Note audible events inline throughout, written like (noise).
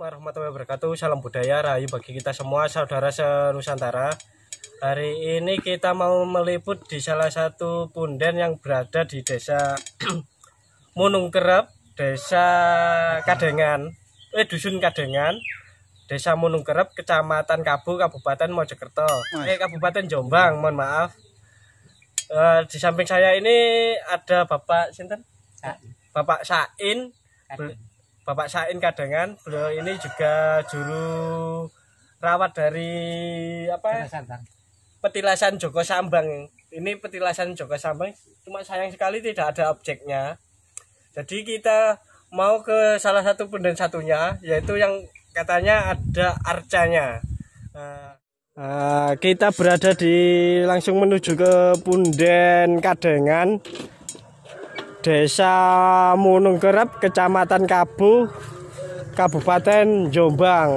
warahmatullahi wabarakatuh Salam budaya rayu bagi kita semua saudara senusantara Hari ini kita mau meliput di salah satu punden yang berada di desa (clears throat) Munungkerap Desa Kadengan Eh Dusun Kadengan Desa Munungkerap Kecamatan Kabu Kabupaten Mojokerto Eh Kabupaten Jombang mohon maaf uh, Di samping saya ini ada Bapak Sinten Bapak Sain Bapak Sain Kadangan beliau ini juga juru rawat dari apa petilasan Joko Sambang ini petilasan Joko Sambang cuma sayang sekali tidak ada objeknya jadi kita mau ke salah satu punden satunya yaitu yang katanya ada arcanya uh, uh, kita berada di langsung menuju ke punden Kadengan Desa Mununggerep, Kecamatan Kabu, Kabupaten Jombang.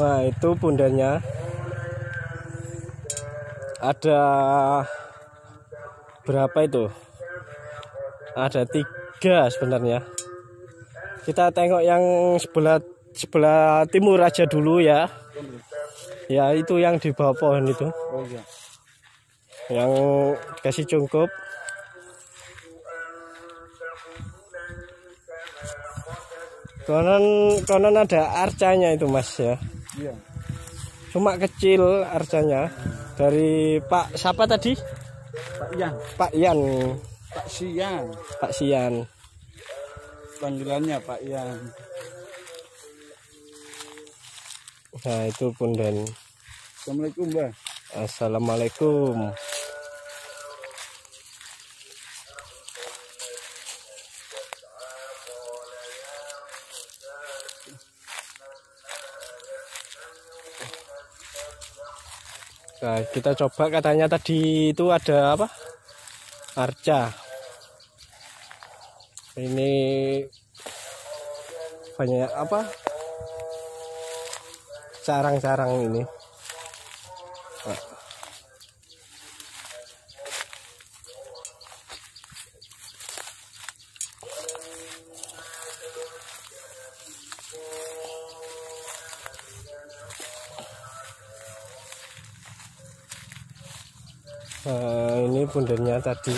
Wah, itu bundanya. Ada berapa itu? Ada tiga sebenarnya. Kita tengok yang sebelah sebelah timur aja dulu ya. Ya, itu yang di bawah pohon itu. Oh iya yang kasih cukup konon konon ada arcanya itu mas ya iya. cuma kecil arcanya dari Pak siapa tadi Pak yan Pak yan Pak Sian Pak Sian panggilannya Pak yan nah itu pun dan Assalamualaikum Mbak Assalamualaikum Nah, kita coba katanya tadi itu ada apa? Arca. Ini banyak apa? Sarang-sarang ini. Nah. nah, ini bundernya tadi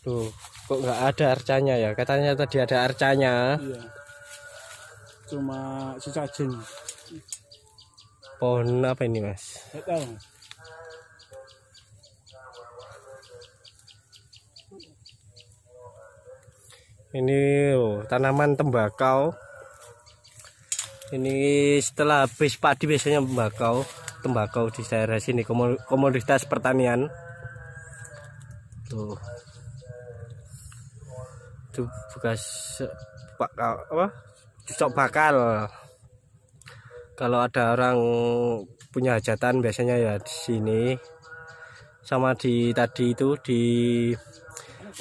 tuh kok nggak ada arcanya ya katanya tadi ada arcanya iya. cuma secajin pohon apa ini mas ini oh, tanaman tembakau ini setelah habis padi biasanya tembakau tembakau di daerah sini komoditas pertanian tuh itu bekas bakal apa cocok bakal kalau ada orang punya hajatan biasanya ya di sini sama di tadi itu di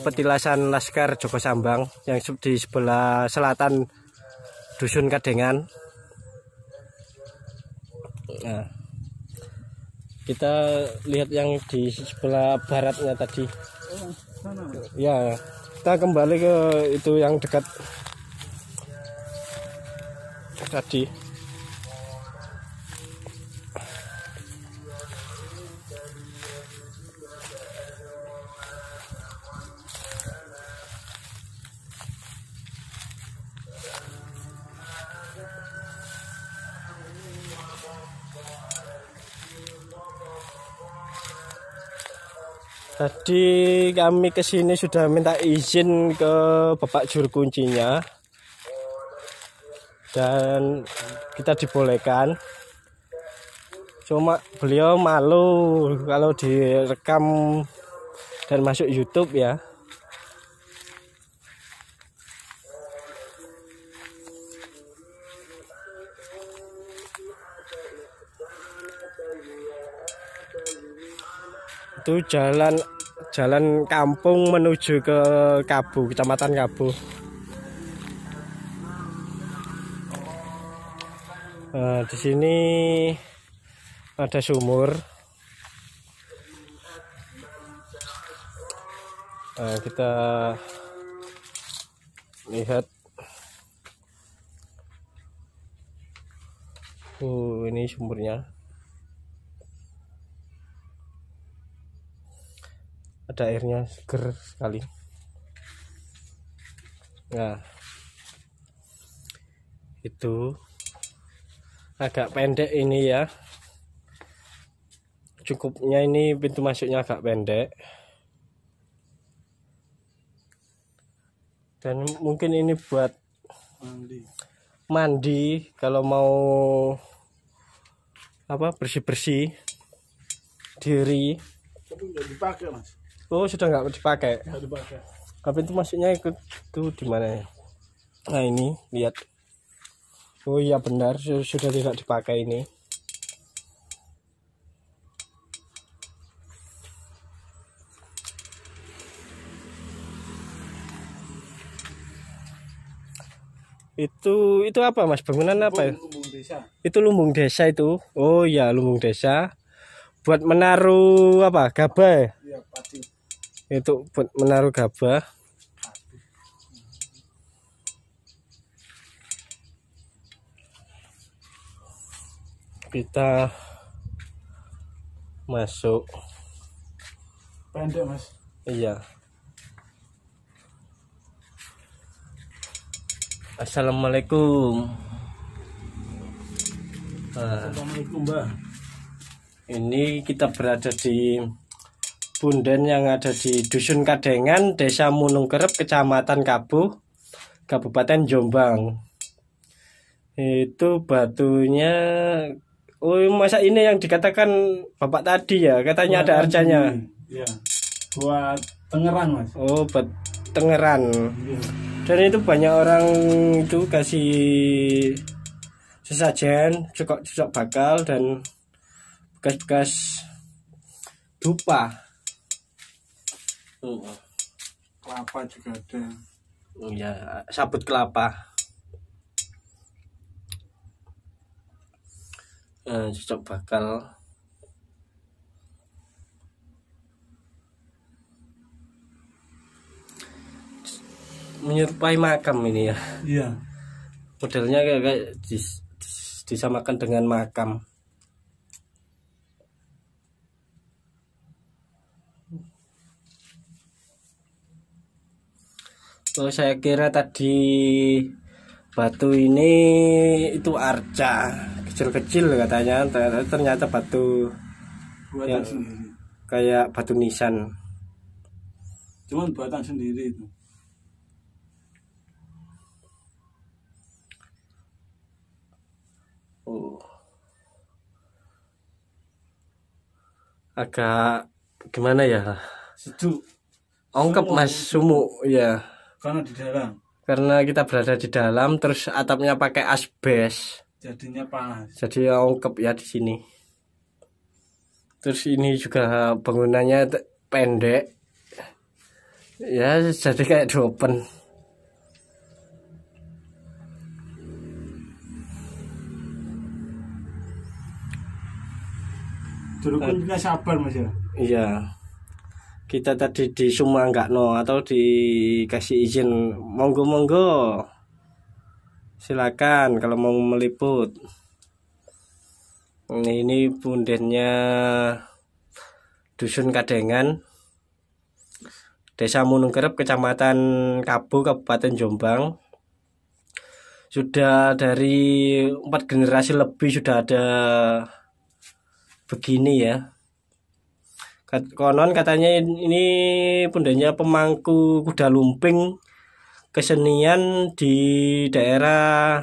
petilasan Laskar Joko Sambang yang di sebelah selatan dusun Kadengan nah kita lihat yang di sebelah baratnya tadi ya kita kembali ke itu yang dekat tadi Tadi kami ke sini sudah minta izin ke Bapak juru kuncinya. Dan kita dibolehkan. Cuma beliau malu kalau direkam dan masuk YouTube ya. itu jalan jalan kampung menuju ke Kabu, Kecamatan Kabu. Nah, di sini ada sumur. Nah, kita lihat. Uh, ini sumurnya. ada airnya seger sekali nah itu agak pendek ini ya cukupnya ini pintu masuknya agak pendek dan mungkin ini buat mandi mandi kalau mau apa bersih bersih diri tapi dipakai mas oh sudah nggak dipakai nggak dipakai tapi itu maksudnya ikut tuh di mana ya nah ini lihat oh iya benar sudah tidak dipakai ini itu itu apa mas bangunan lumbung, apa ya lumbung desa. itu lumbung desa itu oh ya lumbung desa buat menaruh apa gabah ya, itu menaruh gabah kita masuk pendek mas iya Assalamualaikum ah. Assalamualaikum Mbak ini kita berada di Bunden yang ada di Dusun Kadengan, Desa Munungkerep, Kecamatan Kabuh, Kabupaten Jombang. Itu batunya Oh, masa ini yang dikatakan Bapak tadi ya, katanya buat ada arcanya. Iya. Buat Tangerang, Mas. Oh, buat Tangerang. Iya. Dan itu banyak orang itu kasih sesajen, cukup cok bakal dan bekas-bekas dupa. Oh. kelapa juga ada ya sabut kelapa eh, cocok bakal menyerupai makam ini ya iya modelnya kayak, kayak dis, dis, disamakan dengan makam Oh, saya kira tadi batu ini itu arca kecil-kecil katanya ternyata, batu yang kayak batu nisan cuman buatan sendiri itu oh. agak gimana ya sejuk ongkep mas sumu ya karena di dalam karena kita berada di dalam terus atapnya pakai asbes jadinya panas jadi ongkep oh, ya di sini terus ini juga penggunanya pendek ya jadi kayak dopen dulu pun kan. sabar mas ya iya kita tadi di semua enggak no atau dikasih izin monggo monggo silakan kalau mau meliput ini, ini bundennya dusun Kadengan Desa Munungkerep Kecamatan Kabu Kabupaten Jombang sudah dari empat generasi lebih sudah ada begini ya Konon katanya ini bundanya pemangku kuda lumping kesenian di daerah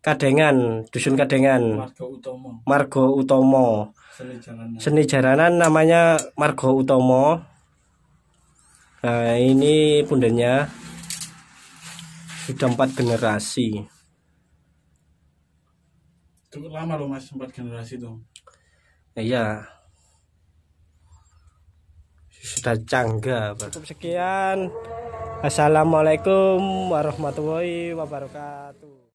Kadengan, Dusun Kadengan. Margo Utomo. Margo Utomo. Seni jaranan. Seni jaranan namanya Margo Utomo. Nah, ini bundanya sudah empat generasi. Cukup lama loh mas empat generasi tuh. Iya sudah canggah cukup sekian assalamualaikum warahmatullahi wabarakatuh